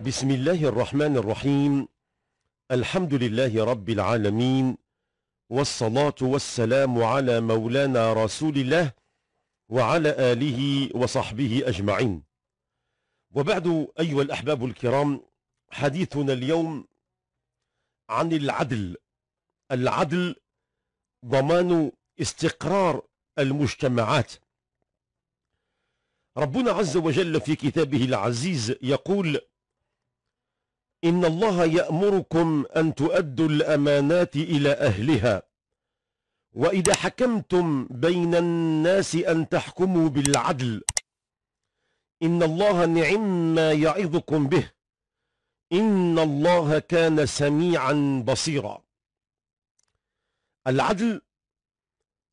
بسم الله الرحمن الرحيم الحمد لله رب العالمين والصلاة والسلام على مولانا رسول الله وعلى آله وصحبه أجمعين وبعد أيها الأحباب الكرام حديثنا اليوم عن العدل العدل ضمان استقرار المجتمعات ربنا عز وجل في كتابه العزيز يقول إن الله يأمركم أن تؤدوا الأمانات إلى أهلها وإذا حكمتم بين الناس أن تحكموا بالعدل إن الله نعم ما يعظكم به إن الله كان سميعا بصيرا العدل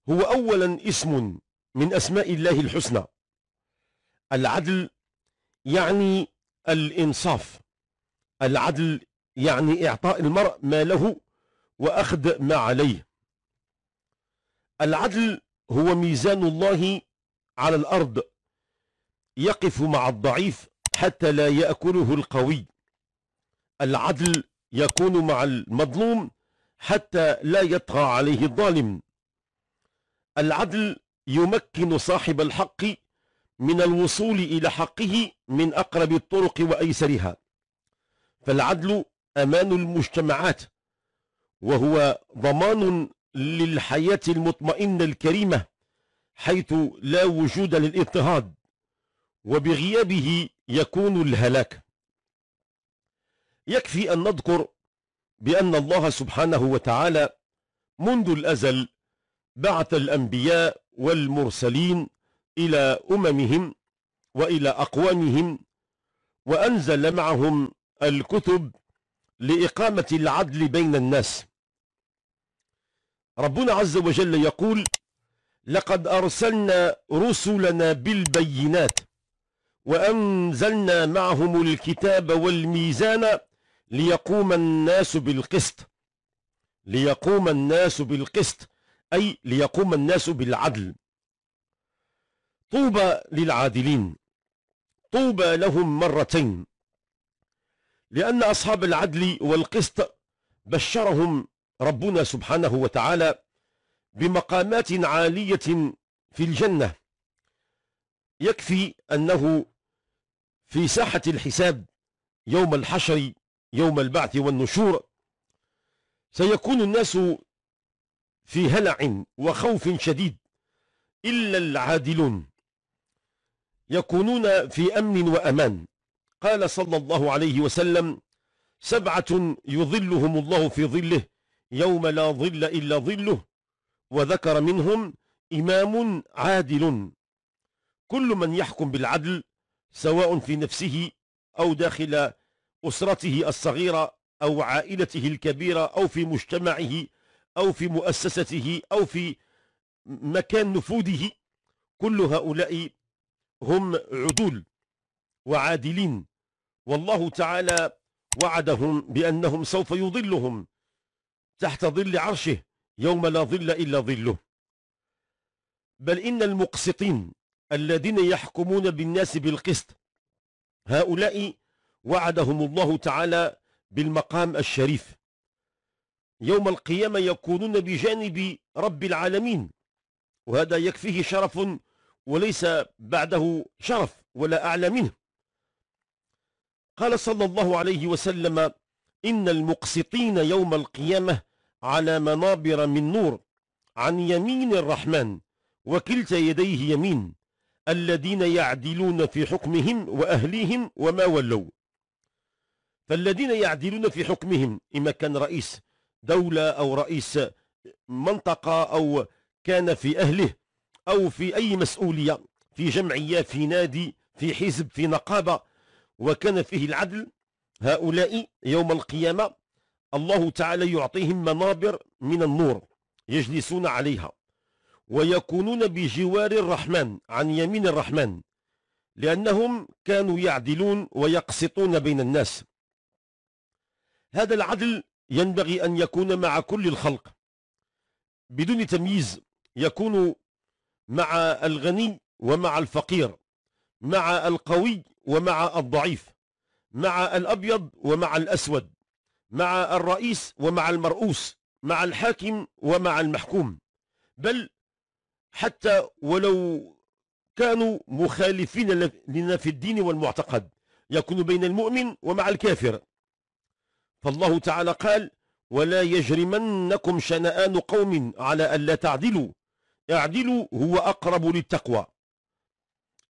هو أولا اسم من أسماء الله الحسنى العدل يعني الإنصاف العدل يعني إعطاء المرء ما له وأخذ ما عليه العدل هو ميزان الله على الأرض يقف مع الضعيف حتى لا يأكله القوي العدل يكون مع المظلوم حتى لا يطغى عليه الظالم العدل يمكن صاحب الحق من الوصول إلى حقه من أقرب الطرق وأيسرها فالعدل أمان المجتمعات وهو ضمان للحياة المطمئنة الكريمة حيث لا وجود للاضطهاد وبغيابه يكون الهلاك يكفي أن نذكر بأن الله سبحانه وتعالى منذ الأزل بعث الأنبياء والمرسلين إلى أممهم وإلى أقوامهم وأنزل معهم الكتب لإقامة العدل بين الناس ربنا عز وجل يقول لقد أرسلنا رسلنا بالبينات وأنزلنا معهم الكتاب والميزان ليقوم الناس بالقسط ليقوم الناس بالقسط أي ليقوم الناس بالعدل طوبى للعادلين طوبى لهم مرتين لأن أصحاب العدل والقسط بشرهم ربنا سبحانه وتعالى بمقامات عالية في الجنة يكفي أنه في ساحة الحساب يوم الحشر يوم البعث والنشور سيكون الناس في هلع وخوف شديد إلا العادلون يكونون في أمن وأمان قال صلى الله عليه وسلم سبعة يظلهم الله في ظله يوم لا ظل إلا ظله وذكر منهم إمام عادل كل من يحكم بالعدل سواء في نفسه أو داخل أسرته الصغيرة أو عائلته الكبيرة أو في مجتمعه أو في مؤسسته أو في مكان نفوذه كل هؤلاء هم عدول وعادلين والله تعالى وعدهم بأنهم سوف يظلهم تحت ظل عرشه يوم لا ظل إلا ظله بل إن المقسطين الذين يحكمون بالناس بالقسط هؤلاء وعدهم الله تعالى بالمقام الشريف يوم القيامة يكونون بجانب رب العالمين وهذا يكفيه شرف وليس بعده شرف ولا أعلى منه قال صلى الله عليه وسلم إن المقسطين يوم القيامة على منابر من نور عن يمين الرحمن وكلتا يديه يمين الذين يعدلون في حكمهم وأهليهم وما ولوا فالذين يعدلون في حكمهم إما كان رئيس دولة أو رئيس منطقة أو كان في أهله أو في أي مسؤولية في جمعية في نادي في حزب في نقابة وكان فيه العدل هؤلاء يوم القيامة الله تعالى يعطيهم منابر من النور يجلسون عليها ويكونون بجوار الرحمن عن يمين الرحمن لأنهم كانوا يعدلون ويقسطون بين الناس هذا العدل ينبغي أن يكون مع كل الخلق بدون تمييز يكون مع الغني ومع الفقير مع القوي ومع الضعيف مع الأبيض ومع الأسود مع الرئيس ومع المرؤوس مع الحاكم ومع المحكوم بل حتى ولو كانوا مخالفين لنا في الدين والمعتقد يكون بين المؤمن ومع الكافر فالله تعالى قال ولا يجرمنكم شنآن قوم على ألا تعدلوا اعدلوا هو أقرب للتقوى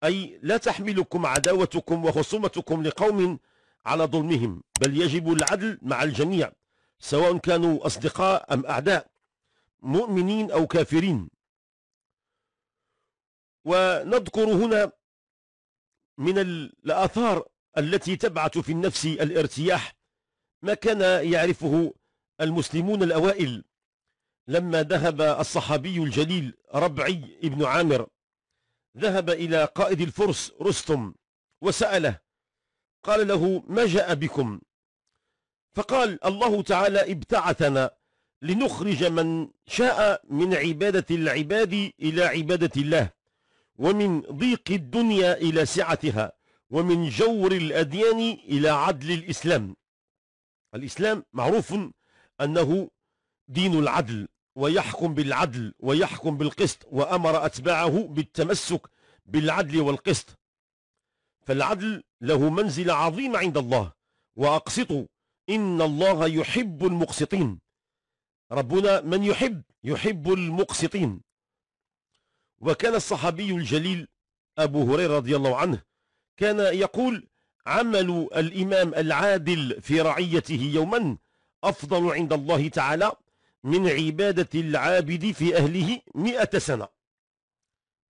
أي لا تحملكم عداوتكم وخصومتكم لقوم على ظلمهم بل يجب العدل مع الجميع سواء كانوا أصدقاء أم أعداء مؤمنين أو كافرين ونذكر هنا من الآثار التي تبعث في النفس الارتياح ما كان يعرفه المسلمون الأوائل لما ذهب الصحابي الجليل ربعي ابن عامر ذهب إلى قائد الفرس رستم وسأله قال له ما جاء بكم فقال الله تعالى ابتعثنا لنخرج من شاء من عبادة العباد إلى عبادة الله ومن ضيق الدنيا إلى سعتها ومن جور الأديان إلى عدل الإسلام الإسلام معروف أنه دين العدل ويحكم بالعدل ويحكم بالقسط وأمر أتباعه بالتمسك بالعدل والقسط فالعدل له منزلة عظيمة عند الله وأقسطوا إن الله يحب المقسطين ربنا من يحب يحب المقسطين وكان الصحابي الجليل أبو هريرة رضي الله عنه كان يقول عمل الإمام العادل في رعيته يوما أفضل عند الله تعالى من عبادة العابد في أهله مئة سنة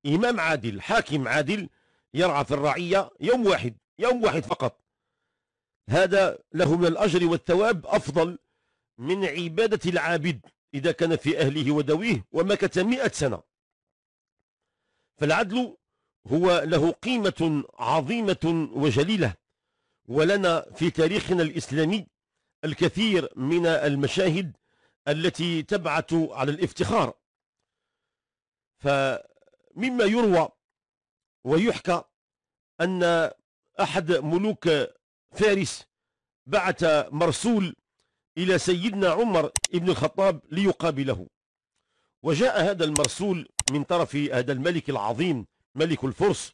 إمام عادل حاكم عادل يرعى في الرعية يوم واحد يوم واحد فقط هذا له من الأجر والثواب أفضل من عبادة العابد إذا كان في أهله ودويه ومكث مئة سنة فالعدل هو له قيمة عظيمة وجليلة ولنا في تاريخنا الإسلامي الكثير من المشاهد التي تبعث على الافتخار فمما يروى ويحكى أن أحد ملوك فارس بعث مرسول إلى سيدنا عمر بن الخطاب ليقابله وجاء هذا المرسول من طرف هذا الملك العظيم ملك الفرس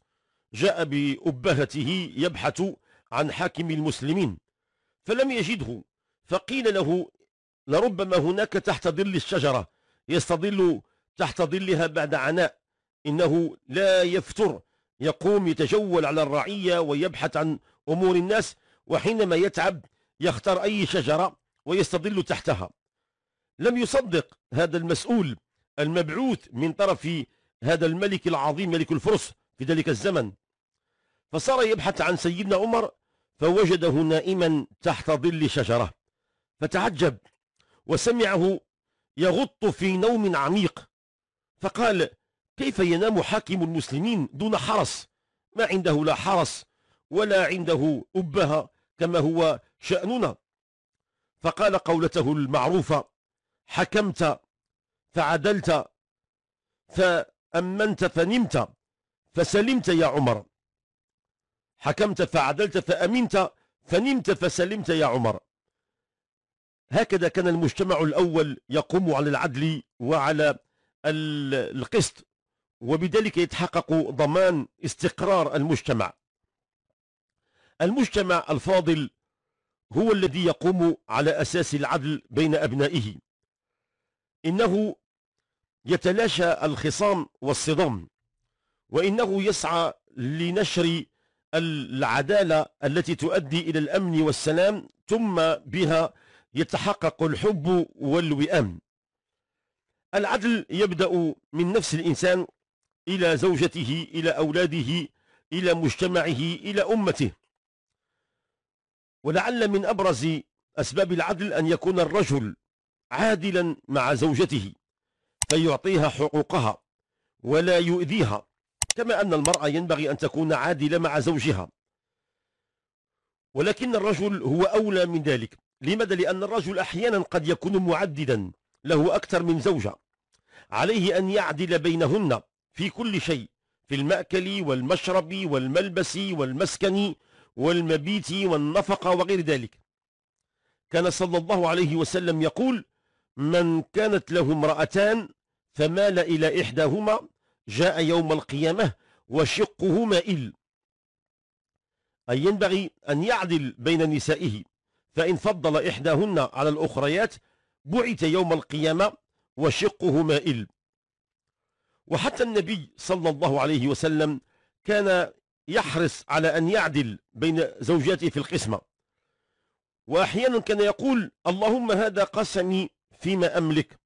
جاء بأبهته يبحث عن حاكم المسلمين فلم يجده فقيل له لربما هناك تحت ظل الشجرة يستظل تحت ظلها بعد عناء إنه لا يفتر يقوم يتجول على الرعية ويبحث عن أمور الناس وحينما يتعب يختار أي شجرة ويستظل تحتها لم يصدق هذا المسؤول المبعوث من طرف هذا الملك العظيم ملك الفرس في ذلك الزمن فصار يبحث عن سيدنا عمر فوجده نائما تحت ظل شجرة فتعجب وسمعه يغط في نوم عميق فقال كيف ينام حاكم المسلمين دون حرس ما عنده لا حرس ولا عنده أبها كما هو شأننا فقال قولته المعروفة حكمت فعدلت فأمنت فنمت فسلمت يا عمر حكمت فعدلت فأمنت فنمت فسلمت يا عمر هكذا كان المجتمع الأول يقوم على العدل وعلى القسط وبذلك يتحقق ضمان استقرار المجتمع المجتمع الفاضل هو الذي يقوم على أساس العدل بين أبنائه إنه يتلاشى الخصام والصدام وإنه يسعى لنشر العدالة التي تؤدي إلى الأمن والسلام ثم بها يتحقق الحب والوئام العدل يبدأ من نفس الإنسان إلى زوجته إلى أولاده إلى مجتمعه إلى أمته ولعل من أبرز أسباب العدل أن يكون الرجل عادلا مع زوجته فيعطيها حقوقها ولا يؤذيها كما أن المرأة ينبغي أن تكون عادلة مع زوجها ولكن الرجل هو أولى من ذلك لماذا لأن الرجل أحيانا قد يكون معددا له أكثر من زوجة عليه أن يعدل بينهن في كل شيء في المأكل والمشرب والملبس والمسكن والمبيت والنفقة وغير ذلك كان صلى الله عليه وسلم يقول من كانت له امرأتان فمال إلى إحداهما جاء يوم القيامة وشقه مائل أي ينبغي أن يعدل بين نسائه فإن فضل إحداهن على الأخريات بعث يوم القيامة وشقه مائل وحتى النبي صلى الله عليه وسلم كان يحرص على أن يعدل بين زوجاته في القسمة وأحيانا كان يقول اللهم هذا قسمي فيما أملك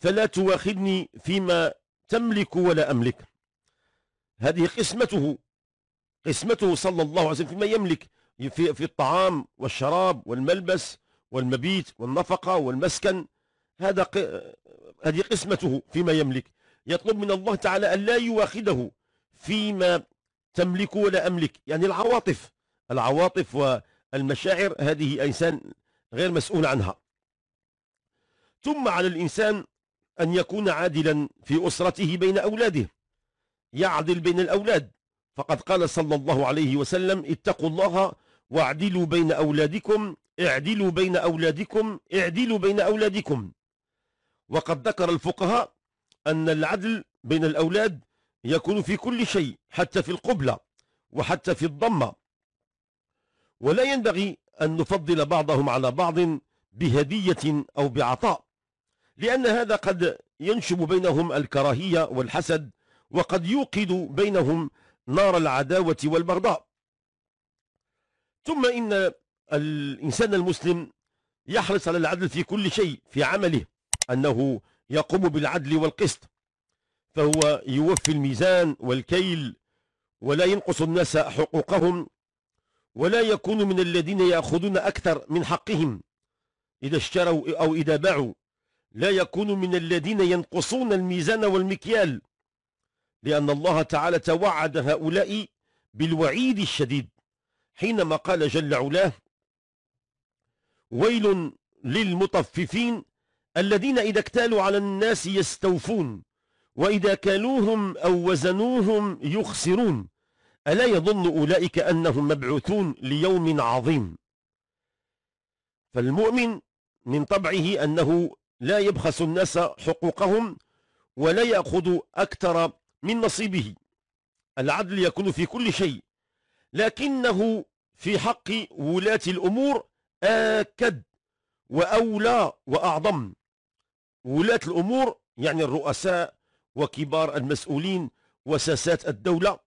فلا تواخذني فيما تملك ولا أملك هذه قسمته قسمته صلى الله عليه وسلم فيما يملك في في الطعام والشراب والملبس والمبيت والنفقة والمسكن هذا هذه قسمته فيما يملك يطلب من الله تعالى أن لا يواخده فيما تملك ولا أملك يعني العواطف العواطف والمشاعر هذه إنسان غير مسؤول عنها ثم على الإنسان أن يكون عادلا في أسرته بين أولاده يعدل بين الأولاد فقد قال صلى الله عليه وسلم اتقوا الله واعدلوا بين أولادكم اعدلوا بين أولادكم اعدلوا بين أولادكم وقد ذكر الفقهاء أن العدل بين الأولاد يكون في كل شيء حتى في القبلة وحتى في الضمة ولا ينبغي أن نفضل بعضهم على بعض بهدية أو بعطاء لأن هذا قد ينشب بينهم الكراهية والحسد وقد يوقد بينهم نار العداوة والبغضاء ثم إن الإنسان المسلم يحرص على العدل في كل شيء في عمله أنه يقوم بالعدل والقسط فهو يوفي الميزان والكيل ولا ينقص الناس حقوقهم ولا يكون من الذين يأخذون أكثر من حقهم إذا اشتروا أو إذا باعوا لا يكون من الذين ينقصون الميزان والمكيال لأن الله تعالى توعد هؤلاء بالوعيد الشديد حينما قال جل علاه ويل للمطففين الذين إذا اكتالوا على الناس يستوفون وإذا كالوهم أو وزنوهم يخسرون ألا يظن أولئك أنهم مبعوثون ليوم عظيم فالمؤمن من طبعه أنه لا يبخس الناس حقوقهم ولا يأخذ أكثر من نصيبه العدل يكون في كل شيء لكنه في حق ولاة الأمور أكد وأولى وأعظم ولاة الأمور يعني الرؤساء وكبار المسؤولين وساسات الدولة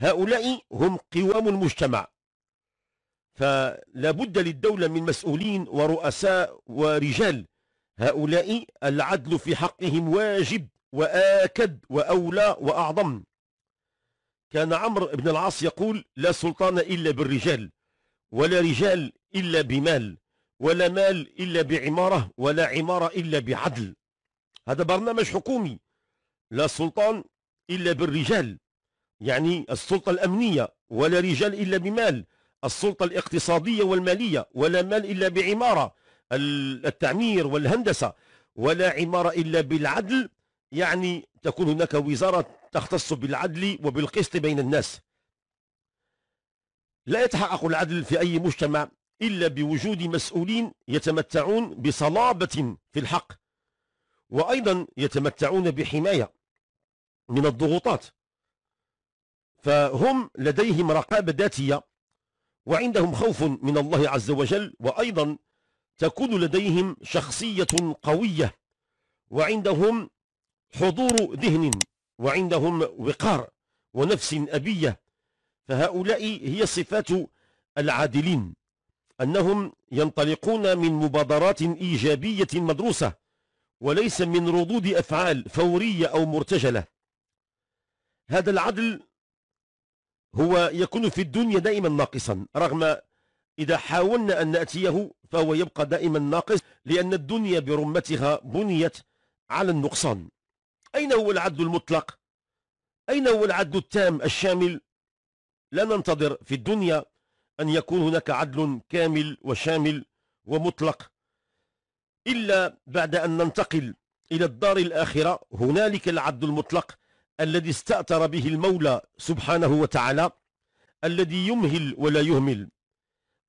هؤلاء هم قوام المجتمع فلا بد للدولة من مسؤولين ورؤساء ورجال هؤلاء العدل في حقهم واجب وآكد وأولى وأعظم كان عمرو بن العاص يقول لا سلطان إلا بالرجال ولا رجال إلا بمال ولا مال إلا بعمارة ولا عمارة إلا بعدل هذا برنامج حكومي لا سلطان إلا بالرجال يعني السلطة الأمنية ولا رجال إلا بمال السلطة الاقتصادية والمالية ولا مال إلا بعمارة التعمير والهندسة ولا عمارة إلا بالعدل يعني تكون هناك وزارة تختص بالعدل وبالقسط بين الناس لا يتحقق العدل في أي مجتمع إلا بوجود مسؤولين يتمتعون بصلابة في الحق وأيضا يتمتعون بحماية من الضغوطات فهم لديهم رقابة ذاتية وعندهم خوف من الله عز وجل وأيضا تكون لديهم شخصية قوية وعندهم حضور ذهن وعندهم وقار ونفس أبية فهؤلاء هي صفات العادلين أنهم ينطلقون من مبادرات إيجابية مدروسة وليس من ردود أفعال فورية أو مرتجلة هذا العدل هو يكون في الدنيا دائما ناقصا رغم إذا حاولنا أن نأتيه فهو يبقى دائما ناقص لأن الدنيا برمتها بنيت على النقصان أين هو العدل المطلق أين هو العدل التام الشامل لا ننتظر في الدنيا أن يكون هناك عدل كامل وشامل ومطلق إلا بعد أن ننتقل إلى الدار الآخرة هنالك العدل المطلق الذي استأثر به المولى سبحانه وتعالى الذي يمهل ولا يهمل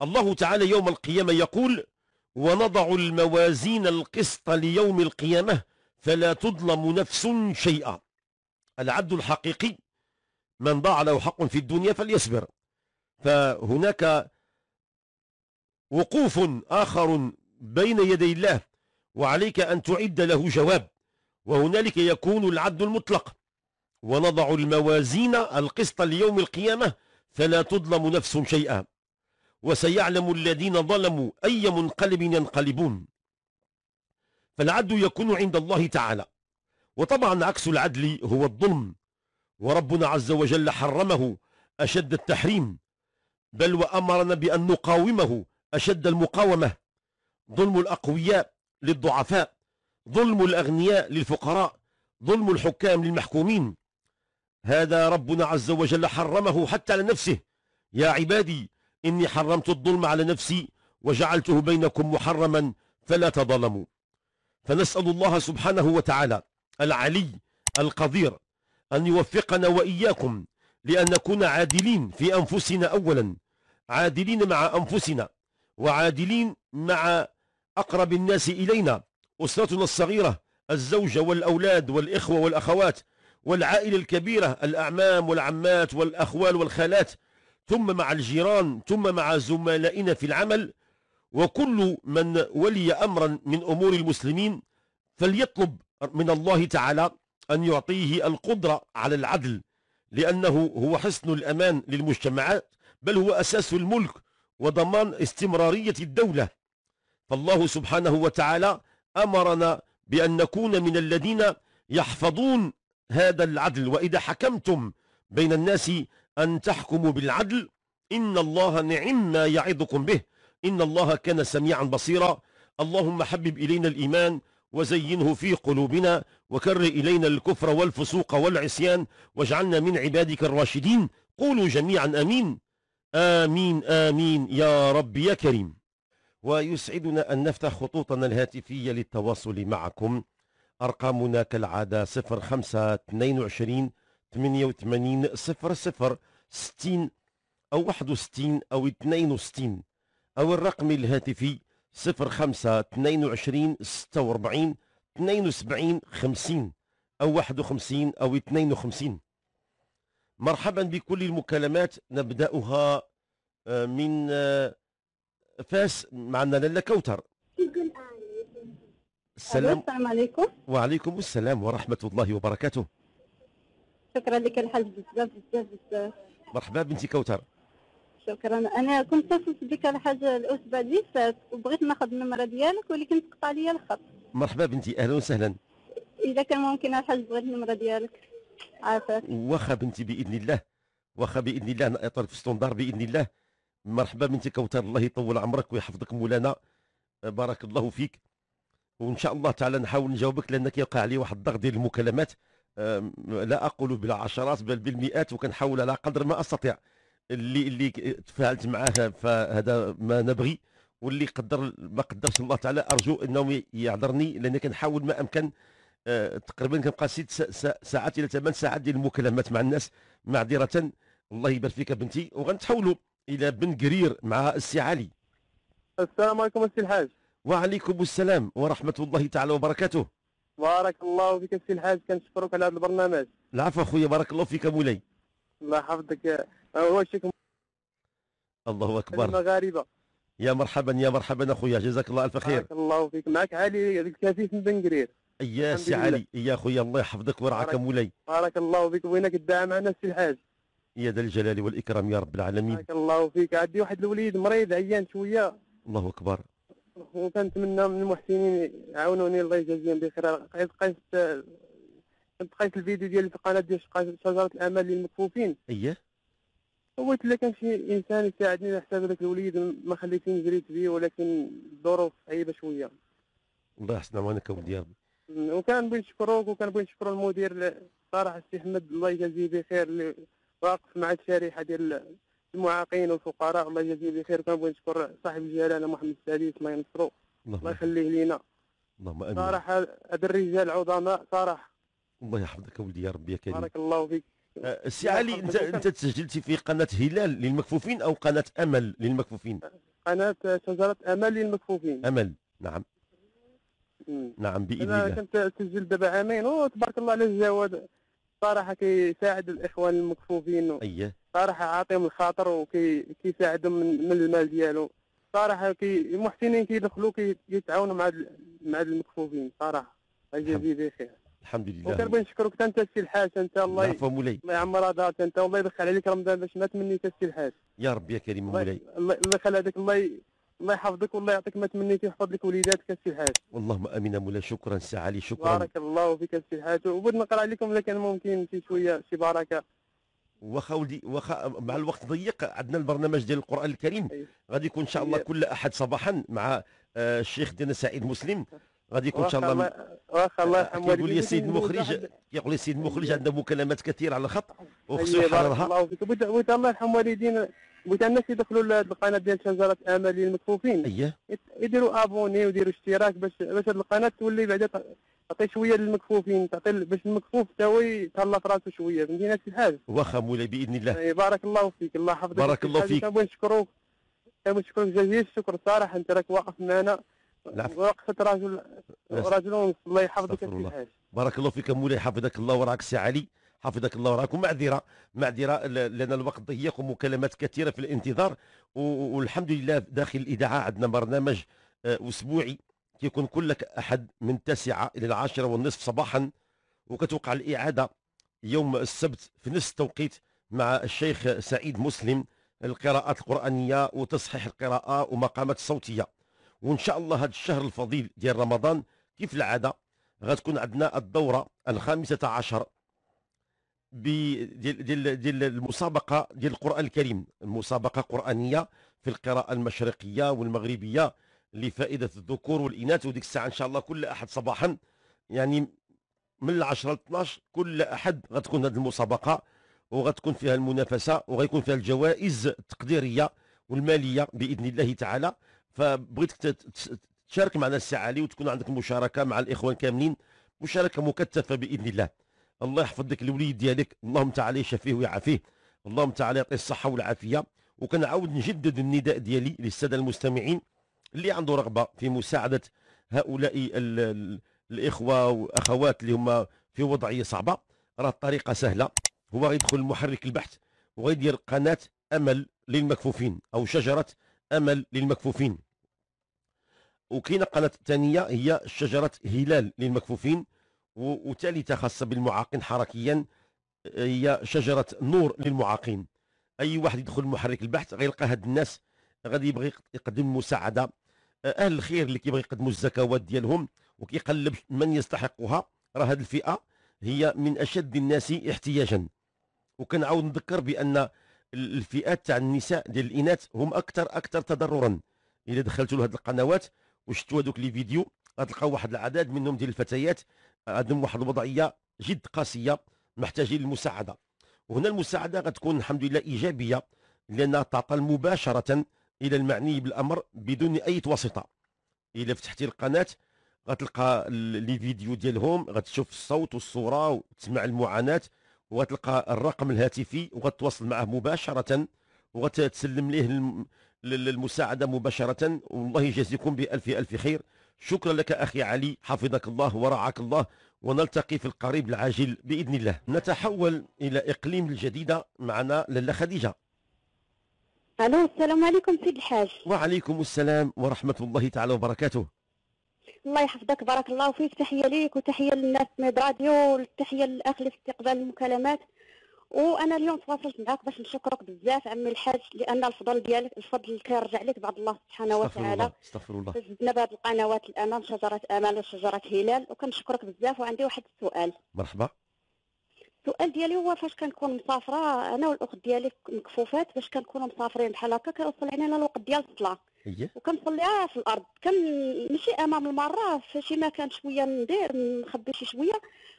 الله تعالى يوم القيامة يقول ونضع الموازين القسط ليوم القيامة فلا تظلم نفس شيئا العبد الحقيقي من ضاع له حق في الدنيا فليصبر فهناك وقوف آخر بين يدي الله وعليك أن تعد له جواب وهنالك يكون العدل المطلق ونضع الموازين القسط ليوم القيامة فلا تظلم نفس شيئا وسيعلم الذين ظلموا أي منقلب ينقلبون فالعدل يكون عند الله تعالى وطبعا عكس العدل هو الظلم وربنا عز وجل حرمه أشد التحريم بل وأمرنا بأن نقاومه أشد المقاومة ظلم الأقوياء للضعفاء ظلم الأغنياء للفقراء ظلم الحكام للمحكومين هذا ربنا عز وجل حرمه حتى على نفسه يا عبادي إني حرمت الظلم على نفسي وجعلته بينكم محرما فلا تظلموا فنسأل الله سبحانه وتعالى العلي القدير أن يوفقنا وإياكم لأن نكون عادلين في أنفسنا أولا عادلين مع أنفسنا وعادلين مع أقرب الناس إلينا أسرتنا الصغيرة الزوجة والأولاد والإخوة والأخوات والعائلة الكبيرة الأعمام والعمات والأخوال والخالات ثم مع الجيران ثم مع زملائنا في العمل وكل من ولي أمرا من أمور المسلمين فليطلب من الله تعالى أن يعطيه القدرة على العدل لأنه هو حصن الأمان للمجتمعات بل هو أساس الملك وضمان استمرارية الدولة فالله سبحانه وتعالى أمرنا بأن نكون من الذين يحفظون هذا العدل وإذا حكمتم بين الناس أن تحكموا بالعدل إن الله نعم ما يعظكم به إن الله كان سميعا بصيرا اللهم حبب إلينا الإيمان وزينه في قلوبنا وكر إلينا الكفر والفسوق والعصيان واجعلنا من عبادك الراشدين قولوا جميعا أمين آمين آمين يا رب يا كريم ويسعدنا أن نفتح خطوطنا الهاتفية للتواصل معكم أرقامنا كالعادة 05 22 88 00 60 أو 61 أو 62 أو الرقم الهاتفي 05 22 46 72 50 أو 51 أو 52 مرحبا بكل المكالمات نبدأها آه، من آه، فاس معنا لالا كوتر السلام السلام عليكم وعليكم السلام ورحمة الله وبركاته شكرا لك الحاج بزاف بزاف بزاف مرحبا بنتي كوتر شكرا انا كنت اتصلت بك على حاجه الاسبوع اللي فات وبغيت ناخذ النمره ديالك ولكن تقطع لي الخط مرحبا بنتي اهلا وسهلا اذا كان ممكن الحاج بغيت النمره ديالك عافاك واخا بنتي باذن الله واخا باذن الله انا في ستوندار باذن الله مرحبا بنتي كوثر الله يطول عمرك ويحفظك مولانا بارك الله فيك وان شاء الله تعالى نحاول نجاوبك لانك يوقع لي واحد الضغط ديال المكالمات لا اقول بالعشرات بل بالمئات وكنحاول على قدر ما استطيع اللي اللي تفاعلت معاه فهذا ما نبغي واللي قدر ما قدرش الله تعالى ارجو انه يعذرني لان كنحاول ما امكن أه تقريبا كنبقى ست ساعات الى ثمان ساعات ديال المكالمات مع الناس معذره الله يبارك فيك بنتي وغنتحولوا الى بن قرير مع السي علي السلام عليكم السي الحاج وعليكم السلام ورحمه الله تعالى وبركاته بارك الله فيك السي الحاج كنشكرك على هذا البرنامج العفو اخويا بارك الله فيك مولاي الله يحفظك وشكم الله اكبر المغاربه يا مرحبا يا مرحبا اخويا جزاك الله الف خير بارك الله فيك معك علي هذيك من بنقرير يا سي علي يا خويا الله يحفظك ويرعاك مولاي بارك الله فيك وينك الدعم معنا السي الحاج يا ذا الجلال والاكرام يا رب العالمين بارك الله فيك عندي واحد الوليد مريض عيان شويه الله اكبر وكنتمنى من المحسنين يعاونوني الله يجازيهم بخير قيس قيس لقيت الفيديو ديال القناه ديال شجره الامل للمكفوفين اييه قلت لك كان شي انسان يساعدني على حساب هذاك الوليد ما خليتني جريت به ولكن الظروف صعيبه شويه الله يحسن عونك ولدي يا ربي وكان بغيت نشكروك وكان بغيت نشكر المدير صراحه السي احمد الله يجازيه بخير اللي واقف مع الشريحه ديال المعاقين والفقراء الله يجازيه بخير بغيت نشكر صاحب الجلاله محمد السادس الله ينصرو الله يخليه لينا اللهم امين صراحه هاد الرجال عظماء صراحه الله يحفظك ولدي يا ربي يا كريم بارك الله فيك أه، سي علي انت انت تسجلتي في قناه هلال للمكفوفين او قناه امل للمكفوفين قناه شجره امل للمكفوفين امل نعم مم. نعم باذن الله انا كنت سجلت دابا عامين وتبارك الله على الجواد صراحه كيساعد الاخوان المكفوفين اييه صراحه عاطيهم الخاطر وكيساعدهم من, من المال ديالو صراحه كي المحسنين كيدخلوا كيتعاونوا مع مع المكفوفين صراحه الجزيره بخير الحمد لله بغيت نشكرك انت السي الحاج انت الله عفوا مولاي الله يعمر هذاك انت والله يبخل عليك رمضان باش ما تمنيت السي الحاج يا ربي يا كريم مولاي الله يخلي هذاك الله الله يحفظك والله يعطيك ما تمنيت يحفظ لك وليداتك السي الحاج اللهم امين مولاي شكرا سي علي شكرا بارك الله فيك السي الحاج وبغيت نقرا لكم اذا كان ممكن شي شويه شي بركه واخا ولدي واخا مع الوقت ضيق عندنا البرنامج ديال القران الكريم غادي يكون ان شاء الله كل احد صباحا مع آه، الشيخ ديالنا سعيد مسلم غادي يكون ان شاء الله واخا الله آه، يرحم والديك كيقول لي السيد المخرج كيقول لي السيد المخرج عنده مكالمات كثيره على الخط وخصو أيوة، يحررها بغيت الله يرحم والدينا بغيت الناس يدخلوا القناه ديال شجره امل للمكفوفين اييه يديروا ابوني ويديروا اشتراك باش باش هذه القناه تولي بعدا تعطي شويه للمكفوفين تعطي باش المكفوف حتى هو يتهلا في راسو شويه فهمتي نفس الحاج واخا مولاي باذن الله بارك الله فيك الله يحفظك بارك الله فيك كنبغي نشكروك كنبغي جزيل الشكر صراحه انت راك واقف معنا وقفت رجل رجل الله يحفظك الحاج بارك الله فيك مولاي حفظك الله وراك سي علي حفظك الله وراك معذره معذره لان الوقت ضيق ومكالمات كثيره في الانتظار والحمد لله داخل الاذاعه عندنا برنامج آه، اسبوعي كيكون كل احد من التاسعه الى العاشره والنصف صباحا وكتوقع الاعاده يوم السبت في نفس التوقيت مع الشيخ سعيد مسلم القراءات القرانيه وتصحيح القراءه ومقامات الصوتيه وان شاء الله هذا الشهر الفضيل ديال رمضان كيف العاده غتكون عندنا الدوره الخامسه عشر ديال ديال ديال المسابقه ديال القران الكريم المسابقه قرانيه في القراءه المشرقيه والمغربيه لفائده الذكور والاناث وديك الساعه ان شاء الله كل احد صباحا يعني من العشرة ل 12 كل احد غتكون هذه المسابقه وغتكون فيها المنافسه وغيكون فيها الجوائز التقديريه والماليه باذن الله تعالى فبغيتك تشارك معنا الساعه علي وتكون عندك مشاركه مع الاخوان كاملين مشاركه مكثفه باذن الله الله يحفظ لك الوليد ديالك اللهم تعالى يشفيه ويعافيه اللهم تعالى يعطيه الصحه والعافيه وكنعاود نجدد النداء ديالي للساده المستمعين اللي عنده رغبه في مساعده هؤلاء الاخوه واخوات اللي هما في وضعيه صعبه راه الطريقه سهله هو غيدخل محرك البحث وغيدير قناه امل للمكفوفين او شجره امل للمكفوفين وكاينه قناه الثانيه هي شجره هلال للمكفوفين وثالثه خاصه بالمعاقين حركيا هي شجره نور للمعاقين اي واحد يدخل محرك البحث غيلقى هاد الناس غادي يبغي يقدم مساعده أه، اهل الخير اللي كيبغي يقدموا الزكوات ديالهم وكيقلب من يستحقها راه هاد الفئه هي من اشد الناس احتياجا وكنعاود نذكر بان الفئات تاع النساء ديال الاناث هم اكثر اكثر تضررا اذا دخلتوا لهاد القنوات وشتوا هذوك لي فيديو غتلقاو واحد العدد منهم ديال الفتيات عندهم واحد الوضعيه جد قاسيه محتاجين المساعده وهنا المساعده غتكون الحمد لله ايجابيه لانها تعطى مباشره الى المعني بالامر بدون اي واسطه الى فتحتي القناه غتلقى لي فيديو ديالهم غتشوف الصوت والصوره وتسمع المعاناه وغتلقى الرقم الهاتفي وغتواصل معه مباشره وغتسلم ليه للمساعدة مباشرة والله يجزيكم بألف ألف خير شكرا لك أخي علي حفظك الله ورعاك الله ونلتقي في القريب العاجل بإذن الله نتحول إلى إقليم الجديدة معنا للا خديجة الو السلام عليكم سيد الحاج وعليكم السلام ورحمه الله تعالى وبركاته الله يحفظك بارك الله فيك تحيه ليك وتحيه للناس ميد راديو والتحيه للاخ اللي في استقبال المكالمات وانا اليوم تواصلت معك باش نشكرك بزاف عمي الحاج لان الفضل ديالك الفضل كيرجع لك بعد الله سبحانه وتعالى استغفر الله زدنا بهاد القنوات الامام شجره امل وشجره هلال وكنشكرك بزاف وعندي واحد السؤال مرحبا السؤال ديالي هو فاش كنكون مسافره انا والاخت ديالي مكفوفات باش كنكونوا مسافرين بحال هكا كيوصل علينا الوقت ديال الصلاه وكنصليها في الارض كنمشي امام المراه في شي مكان شويه ندير نخبي شي شويه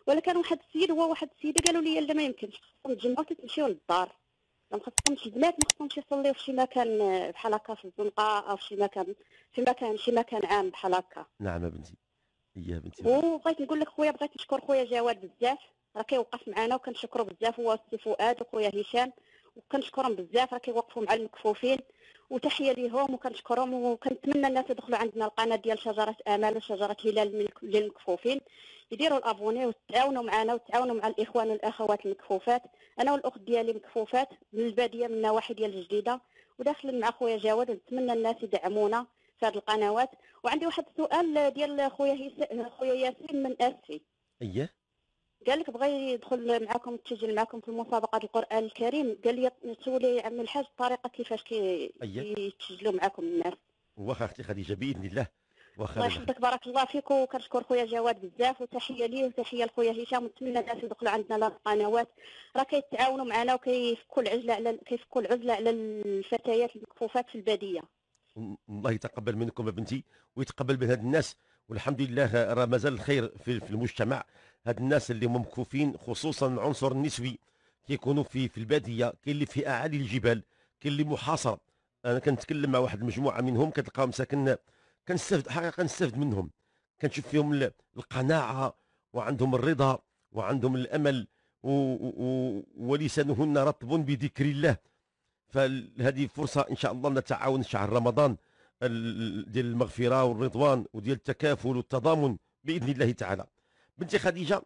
ولا كان واحد السيد هو واحد السيده قالوا لي لا ما يمكنش خصكم تجمعوا تمشيو للدار ما خصكمش البنات ما خصهمش يصليو في شي مكان آه، بحال هكا في الزنقه او في شي مكان في مكان شي مكان عام بحال هكا نعم بنتي يا بنتي وبغيت نقول لك خويا بغيت نشكر خويا جواد بزاف راه كيوقف معنا وكنشكرو بزاف هو السي فؤاد وخويا هشام وكنشكرهم بزاف راه كيوقفوا مع المكفوفين وتحيه ليهم وكنشكرهم وكنتمنى الناس يدخلوا عندنا القناه ديال شجره امل وشجره هلال للمكفوفين يديروا الابوني وتعاونوا معنا وتعاونوا مع الاخوان والاخوات المكفوفات انا والاخت ديالي مكفوفات من الباديه من النواحي ديال الجديده وداخل مع خويا جواد نتمنى الناس يدعمونا في هذه القنوات وعندي واحد السؤال ديال خويا خويا ياسين من اسفي اييه قال لك بغى يدخل معكم تسجل معكم في مسابقه القران الكريم قال لي تسولي عم الحاج الطريقه كيفاش كي أيه؟ يتسجلوا معكم الناس واخا اختي خديجه باذن الله الله يحفظك بارك الله فيك وكنشكر خويا جواد بزاف وتحيه ليه وتحيه لخويا هشام ونتمنى الناس يدخلوا عندنا للقنوات راه كيتعاونوا معنا وكيفكوا العزله على كيفكوا العزله على الفتيات المكفوفات في الباديه الله يتقبل منكم يا بنتي ويتقبل من هاد الناس والحمد لله راه مازال الخير في, المجتمع هاد الناس اللي هم مكفوفين خصوصا العنصر النسوي كيكونوا في في الباديه كاين اللي في اعالي الجبال كاين اللي محاصر انا كنتكلم مع واحد المجموعه منهم كتلقاهم ساكن كنستفد حقيقه كنستفد منهم كنشوف فيهم القناعه وعندهم الرضا وعندهم الامل و... و... ولسانهن رطب بذكر الله فهذه فرصه ان شاء الله نتعاون شهر رمضان ديال المغفره والرضوان وديال التكافل والتضامن باذن الله تعالى بنتي خديجه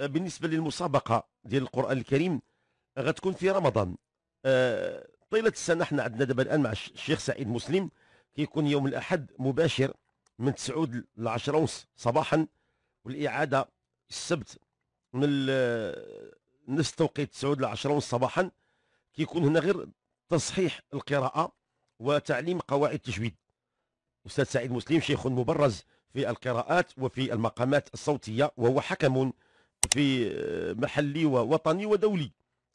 آه، بالنسبه للمسابقه ديال القران الكريم غتكون في رمضان آه، طيله السنه حنا عندنا دابا الان مع الشيخ سعيد مسلم يكون يوم الأحد مباشر من 9 ل 10 ونص صباحا والإعادة السبت من نفس التوقيت 9 ل 10 ونص صباحا كيكون هنا غير تصحيح القراءة وتعليم قواعد التجويد أستاذ سعيد مسلم شيخ مبرز في القراءات وفي المقامات الصوتية وهو حكم في آه، محلي ووطني ودولي